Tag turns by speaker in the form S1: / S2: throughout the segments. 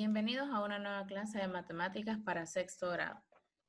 S1: Bienvenidos a una nueva clase de matemáticas para sexto grado.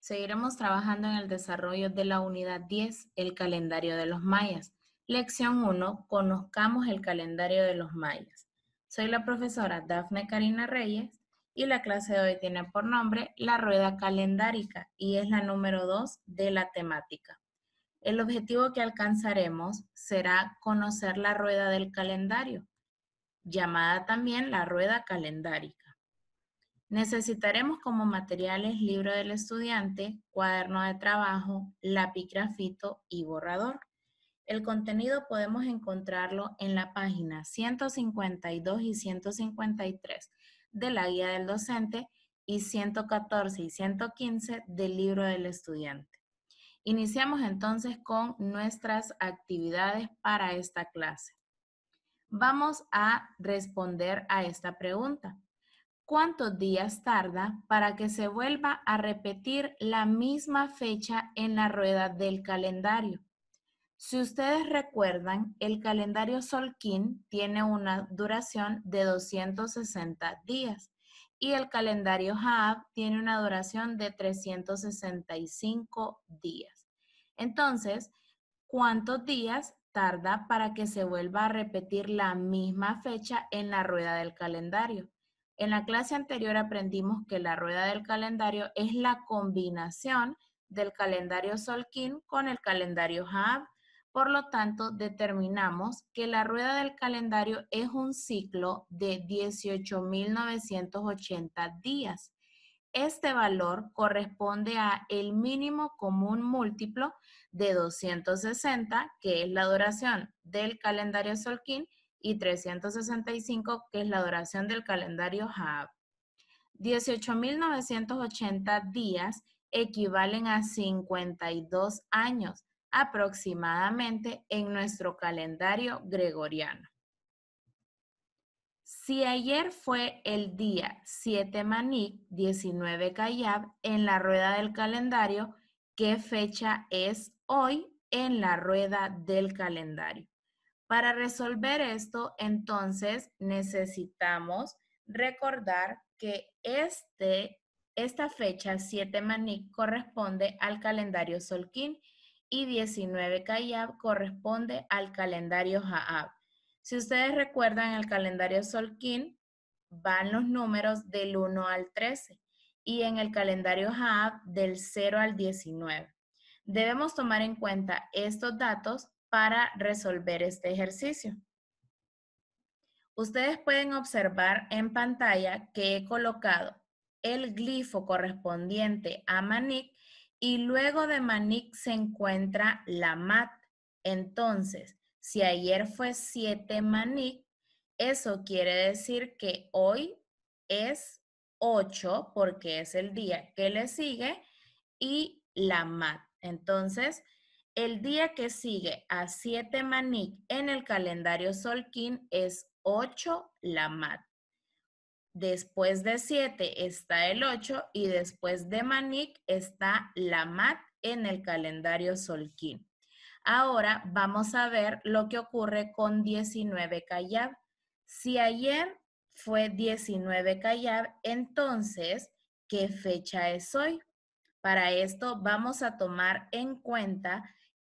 S1: Seguiremos trabajando en el desarrollo de la unidad 10, el calendario de los mayas. Lección 1, conozcamos el calendario de los mayas. Soy la profesora Dafne Karina Reyes y la clase de hoy tiene por nombre la rueda calendárica y es la número 2 de la temática. El objetivo que alcanzaremos será conocer la rueda del calendario, llamada también la rueda calendárica. Necesitaremos como materiales libro del estudiante, cuaderno de trabajo, lápiz grafito y borrador. El contenido podemos encontrarlo en la página 152 y 153 de la guía del docente y 114 y 115 del libro del estudiante. Iniciamos entonces con nuestras actividades para esta clase. Vamos a responder a esta pregunta. ¿cuántos días tarda para que se vuelva a repetir la misma fecha en la rueda del calendario? Si ustedes recuerdan, el calendario Solkin tiene una duración de 260 días y el calendario Haab tiene una duración de 365 días. Entonces, ¿cuántos días tarda para que se vuelva a repetir la misma fecha en la rueda del calendario? En la clase anterior aprendimos que la rueda del calendario es la combinación del calendario Solkin con el calendario Hub. Por lo tanto, determinamos que la rueda del calendario es un ciclo de 18.980 días. Este valor corresponde a el mínimo común múltiplo de 260, que es la duración del calendario Solkin, y 365, que es la duración del calendario Haab. 18.980 días equivalen a 52 años aproximadamente en nuestro calendario gregoriano. Si ayer fue el día 7 Maní, 19 Kayab en la rueda del calendario, ¿qué fecha es hoy en la rueda del calendario? Para resolver esto, entonces necesitamos recordar que este, esta fecha 7 Maní corresponde al calendario Solquín y 19 Kayab corresponde al calendario Jaab. Si ustedes recuerdan el calendario Solquín, van los números del 1 al 13 y en el calendario Jaab del 0 al 19. Debemos tomar en cuenta estos datos para resolver este ejercicio. Ustedes pueden observar en pantalla que he colocado el glifo correspondiente a Manic y luego de Manic se encuentra la MAT. Entonces, si ayer fue 7 Manic, eso quiere decir que hoy es 8 porque es el día que le sigue y la MAT. Entonces, el día que sigue a 7 Manik en el calendario solquín es 8 Lamat. Después de 7 está el 8 y después de Manik está Lamat en el calendario solquín. Ahora vamos a ver lo que ocurre con 19 Kayab. Si ayer fue 19 Kayab, entonces, ¿qué fecha es hoy? Para esto vamos a tomar en cuenta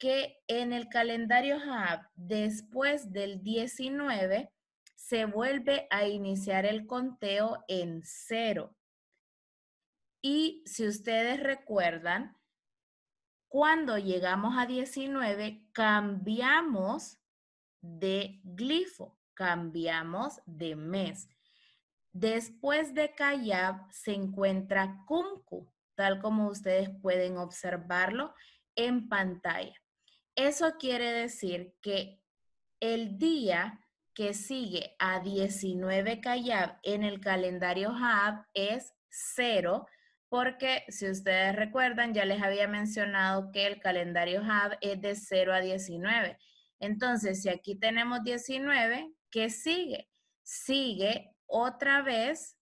S1: que en el calendario Hub, después del 19, se vuelve a iniciar el conteo en cero. Y si ustedes recuerdan, cuando llegamos a 19, cambiamos de glifo, cambiamos de mes. Después de Kayab se encuentra Kumku, tal como ustedes pueden observarlo en pantalla. Eso quiere decir que el día que sigue a 19 Kayab en el calendario Haab es cero. porque si ustedes recuerdan, ya les había mencionado que el calendario Haab es de 0 a 19. Entonces, si aquí tenemos 19, ¿qué sigue? Sigue otra vez,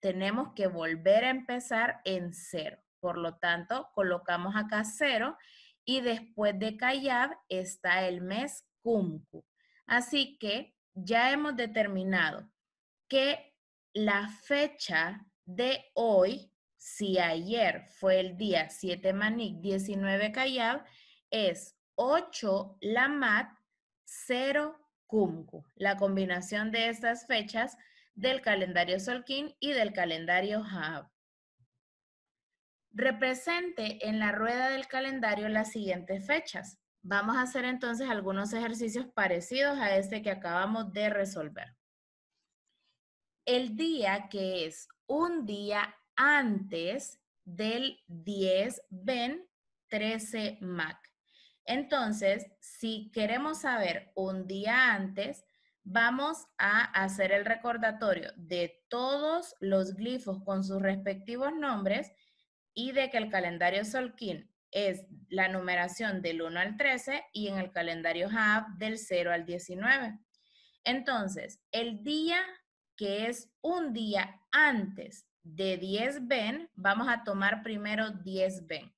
S1: tenemos que volver a empezar en cero. Por lo tanto, colocamos acá cero. Y después de Kayab está el mes Kumku. Así que ya hemos determinado que la fecha de hoy, si ayer fue el día 7 Manik, 19 Kayab, es 8 Lamat, 0 Kumku. La combinación de estas fechas del calendario Solkin y del calendario Hab represente en la rueda del calendario las siguientes fechas. Vamos a hacer entonces algunos ejercicios parecidos a este que acabamos de resolver. El día que es un día antes del 10 Ben 13 Mac. Entonces, si queremos saber un día antes, vamos a hacer el recordatorio de todos los glifos con sus respectivos nombres y de que el calendario Solkin es la numeración del 1 al 13 y en el calendario Hab del 0 al 19. Entonces, el día que es un día antes de 10 Ben, vamos a tomar primero 10 Ben.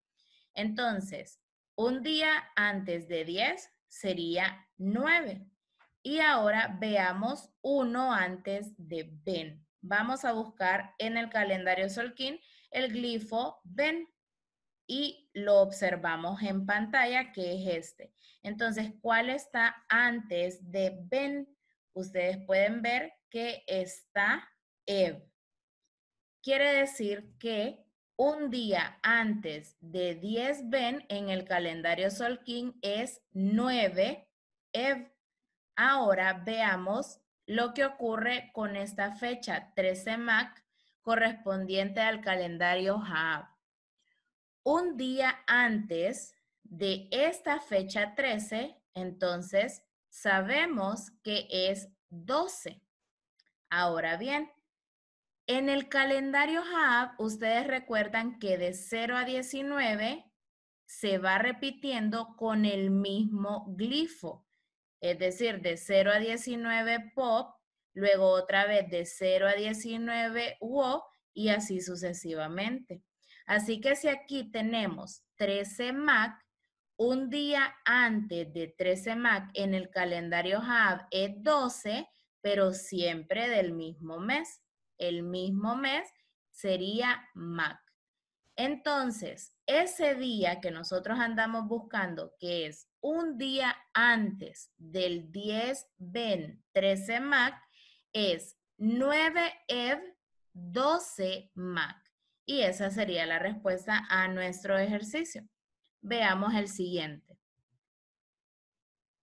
S1: Entonces, un día antes de 10 sería 9. Y ahora veamos 1 antes de Ben. Vamos a buscar en el calendario Solkin el glifo ven y lo observamos en pantalla que es este. Entonces, ¿cuál está antes de Ben? Ustedes pueden ver que está ev. Quiere decir que un día antes de 10 Ben en el calendario King es 9 Ev. Ahora veamos lo que ocurre con esta fecha 13 Mac correspondiente al calendario Haab. Un día antes de esta fecha 13, entonces sabemos que es 12. Ahora bien, en el calendario Haab, ustedes recuerdan que de 0 a 19 se va repitiendo con el mismo glifo. Es decir, de 0 a 19 pop, luego otra vez de 0 a 19 UO y así sucesivamente. Así que si aquí tenemos 13 MAC, un día antes de 13 MAC en el calendario HAB es 12, pero siempre del mismo mes. El mismo mes sería MAC. Entonces, ese día que nosotros andamos buscando, que es un día antes del 10 ven 13 MAC, es 9 EV 12 MAC. Y esa sería la respuesta a nuestro ejercicio. Veamos el siguiente.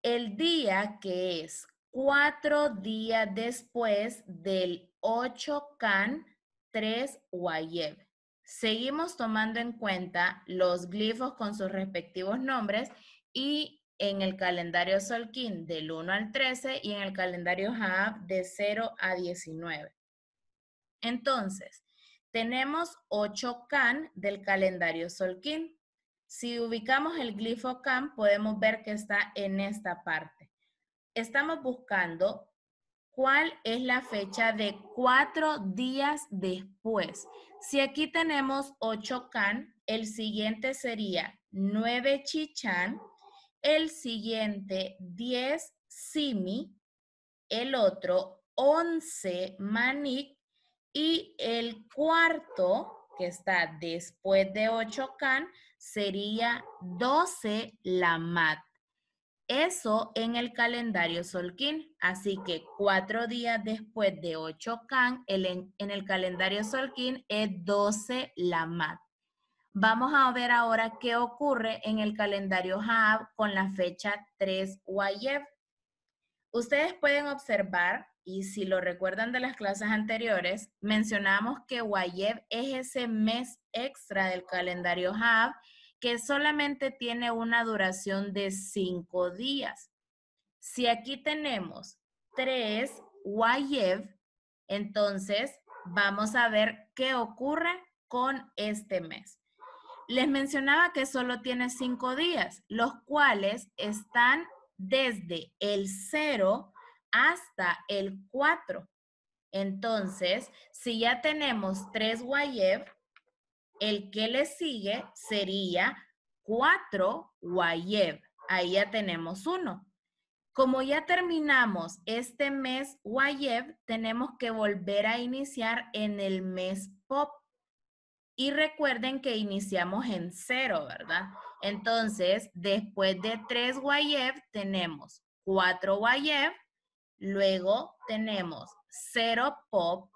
S1: El día que es cuatro días después del 8 CAN 3 yev Seguimos tomando en cuenta los glifos con sus respectivos nombres y en el calendario Solkin del 1 al 13 y en el calendario Jaab de 0 a 19. Entonces, tenemos 8 Kan del calendario Solkin. Si ubicamos el glifo Kan, podemos ver que está en esta parte. Estamos buscando cuál es la fecha de cuatro días después. Si aquí tenemos 8 Kan, el siguiente sería 9 Chichan, el siguiente 10 simi, el otro 11 manic. y el cuarto que está después de 8 can sería 12 lamat. Eso en el calendario Solquín. Así que cuatro días después de 8 can, en, el calendario Solquín es 12 lamat. Vamos a ver ahora qué ocurre en el calendario HAB con la fecha 3 Yev. Ustedes pueden observar, y si lo recuerdan de las clases anteriores, mencionamos que YF es ese mes extra del calendario HAB que solamente tiene una duración de 5 días. Si aquí tenemos 3YF, entonces vamos a ver qué ocurre con este mes. Les mencionaba que solo tiene cinco días, los cuales están desde el 0 hasta el 4. Entonces, si ya tenemos tres Wayev, el que le sigue sería 4 y Ahí ya tenemos uno. Como ya terminamos este mes Wayev, tenemos que volver a iniciar en el mes Pop. Y recuerden que iniciamos en cero, ¿verdad? Entonces, después de 3 YF tenemos 4 YF, luego tenemos 0 pop,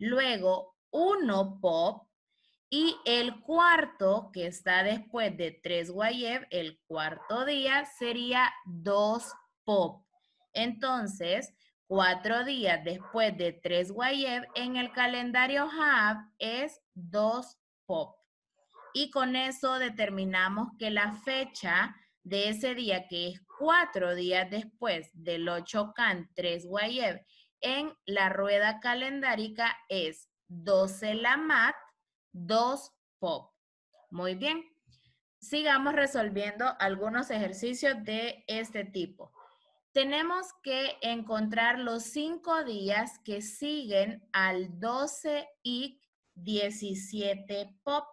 S1: luego 1 pop, y el cuarto que está después de 3 YF, el cuarto día sería 2 pop. Entonces, cuatro días después de 3 YF en el calendario HAB es 2 y con eso determinamos que la fecha de ese día, que es cuatro días después del 8 can 3 Guayev, en la rueda calendárica es 12 la mat, 2 pop. Muy bien. Sigamos resolviendo algunos ejercicios de este tipo. Tenemos que encontrar los cinco días que siguen al 12 IC 17 pop.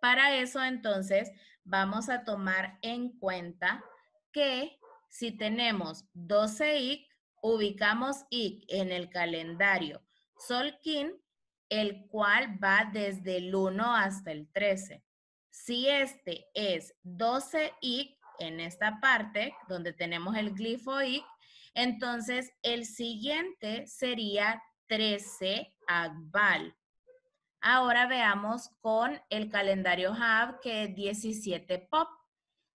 S1: Para eso entonces vamos a tomar en cuenta que si tenemos 12 IC, ubicamos IC en el calendario Solkin, el cual va desde el 1 hasta el 13. Si este es 12 IC en esta parte, donde tenemos el glifo IC, entonces el siguiente sería 13 Akbal. Ahora veamos con el calendario Hub que es 17 pop.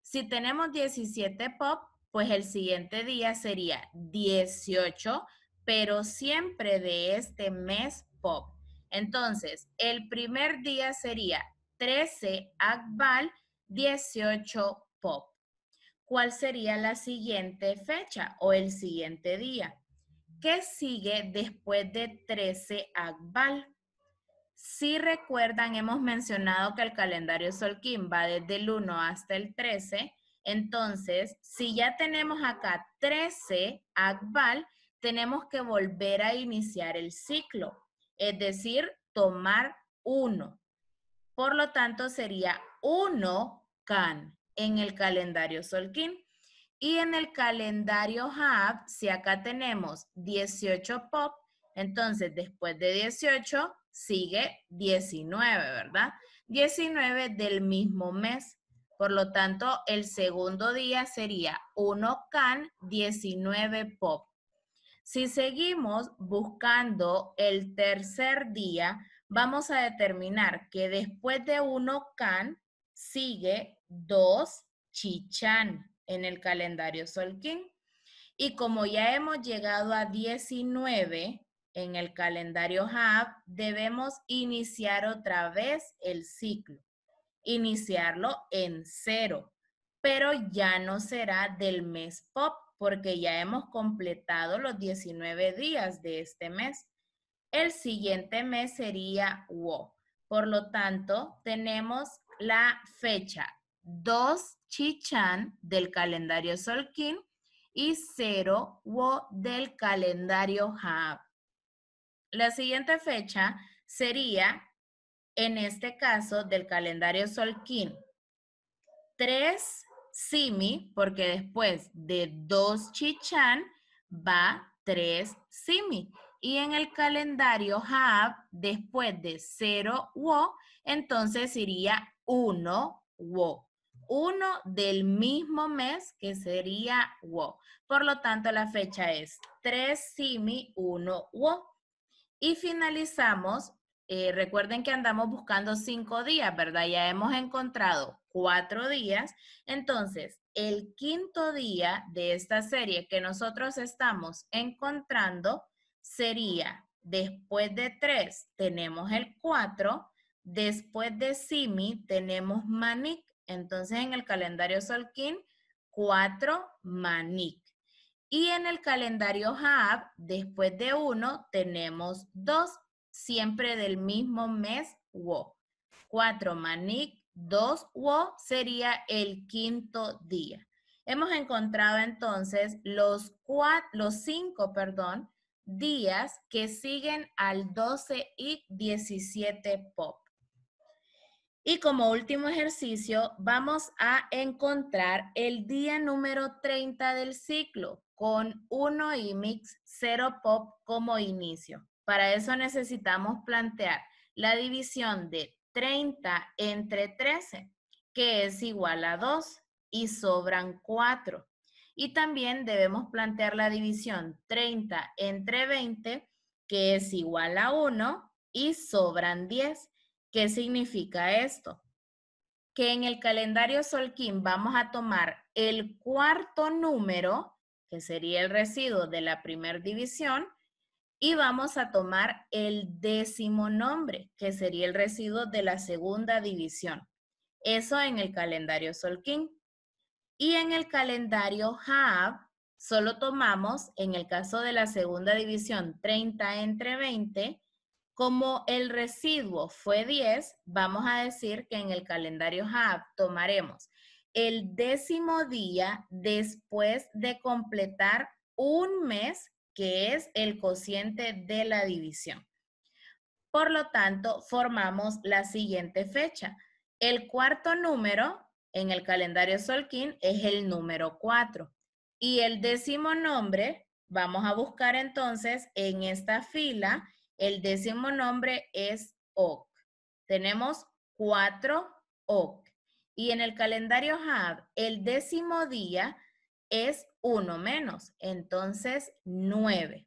S1: Si tenemos 17 pop, pues el siguiente día sería 18, pero siempre de este mes pop. Entonces, el primer día sería 13 Akbal, 18 pop. ¿Cuál sería la siguiente fecha o el siguiente día? ¿Qué sigue después de 13 Akbal? Si recuerdan, hemos mencionado que el calendario Solkin va desde el 1 hasta el 13. Entonces, si ya tenemos acá 13 Akbal, tenemos que volver a iniciar el ciclo, es decir, tomar 1. Por lo tanto, sería 1 Can en el calendario Solkin. Y en el calendario Hab, si acá tenemos 18 pop, entonces después de 18 sigue 19, ¿verdad? 19 del mismo mes. Por lo tanto, el segundo día sería 1 can, 19 pop. Si seguimos buscando el tercer día, vamos a determinar que después de 1 can sigue 2 chichan en el calendario Solkin. Y como ya hemos llegado a 19, en el calendario Hub debemos iniciar otra vez el ciclo. Iniciarlo en cero, pero ya no será del mes POP porque ya hemos completado los 19 días de este mes. El siguiente mes sería WO. Por lo tanto, tenemos la fecha 2 Chichan del calendario Solkin y 0 Wo del calendario Haab. La siguiente fecha sería, en este caso, del calendario Solquín. tres simi, porque después de dos chichan va tres simi. Y en el calendario Hab, después de cero wo, entonces iría uno wo. Uno del mismo mes que sería wo. Por lo tanto, la fecha es 3 simi uno wo. Y finalizamos, eh, recuerden que andamos buscando cinco días, ¿verdad? Ya hemos encontrado cuatro días. Entonces, el quinto día de esta serie que nosotros estamos encontrando sería, después de tres tenemos el cuatro, después de Simi tenemos Manik. Entonces, en el calendario Solkin, cuatro Manik. Y en el calendario Hub, después de uno, tenemos dos, siempre del mismo mes Wo. Cuatro Manik, dos Wo sería el quinto día. Hemos encontrado entonces los, los cinco perdón, días que siguen al 12 y 17 pop. Y como último ejercicio, vamos a encontrar el día número 30 del ciclo, con 1 y mix 0 pop como inicio. Para eso necesitamos plantear la división de 30 entre 13, que es igual a 2 y sobran 4. Y también debemos plantear la división 30 entre 20, que es igual a 1 y sobran 10. ¿Qué significa esto? Que en el calendario Solquín vamos a tomar el cuarto número que sería el residuo de la primera división, y vamos a tomar el décimo nombre, que sería el residuo de la segunda división. Eso en el calendario Solkin. Y en el calendario Hab, solo tomamos, en el caso de la segunda división, 30 entre 20. Como el residuo fue 10, vamos a decir que en el calendario Hab tomaremos el décimo día después de completar un mes, que es el cociente de la división. Por lo tanto, formamos la siguiente fecha. El cuarto número en el calendario Solkin es el número 4. Y el décimo nombre, vamos a buscar entonces en esta fila, el décimo nombre es Ok. Tenemos cuatro OC. Y en el calendario HAB, el décimo día es uno menos, entonces nueve.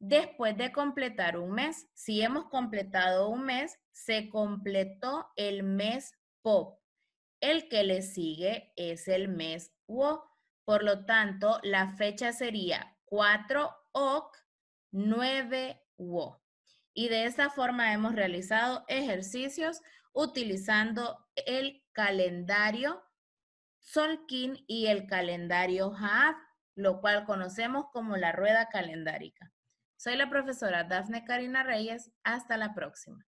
S1: Después de completar un mes, si hemos completado un mes, se completó el mes POP. El que le sigue es el mes WO. Por lo tanto, la fecha sería 4 OC, 9 WO. Y de esa forma hemos realizado ejercicios utilizando el calendario Solkin y el calendario Haab, lo cual conocemos como la rueda calendárica. Soy la profesora Dafne Karina Reyes. Hasta la próxima.